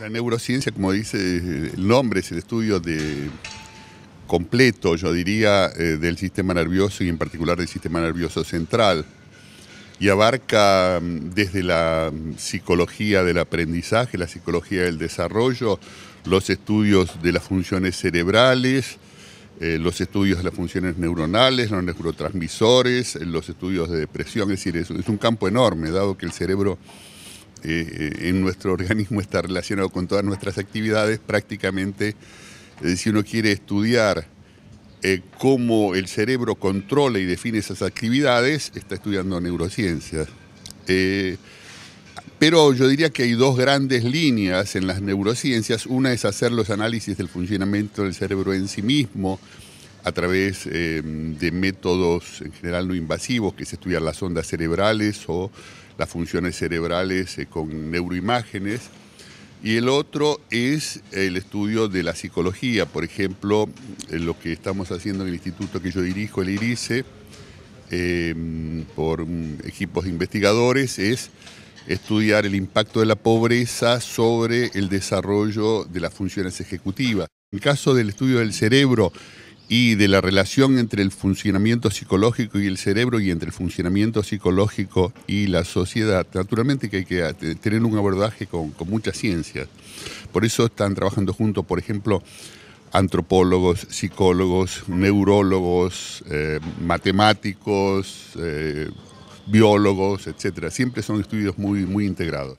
La neurociencia, como dice el nombre, es el estudio de completo, yo diría, eh, del sistema nervioso y en particular del sistema nervioso central. Y abarca mm, desde la mm, psicología del aprendizaje, la psicología del desarrollo, los estudios de las funciones cerebrales, eh, los estudios de las funciones neuronales, los neurotransmisores, los estudios de depresión, es decir, es un campo enorme, dado que el cerebro eh, en nuestro organismo está relacionado con todas nuestras actividades. Prácticamente, eh, si uno quiere estudiar eh, cómo el cerebro controla y define esas actividades, está estudiando neurociencias. pero yo diría que hay dos grandes líneas en las neurociencias. Una es hacer los análisis del funcionamiento del cerebro en sí mismo, a través de métodos en general no invasivos, que se estudian las ondas cerebrales o las funciones cerebrales eh, con neuroimágenes. Y el otro es el estudio de la psicología, por ejemplo, eh, lo que estamos haciendo en el instituto que yo dirijo, el IRICE, em, por mm, equipos de investigadores, es estudiar el impacto de la pobreza sobre el desarrollo de las funciones ejecutivas. En el caso del estudio del cerebro, y de la relación entre el funcionamiento psicológico y el cerebro y entre el funcionamiento psicológico y la sociedad. Naturalmente que hay que tener un abordaje con, muchas ciencias. Por eso están trabajando juntos, por ejemplo, antropólogos, psicólogos, neurólogos, eh, matemáticos, eh, biólogos, etc. Siempre son estudios muy, muy integrados.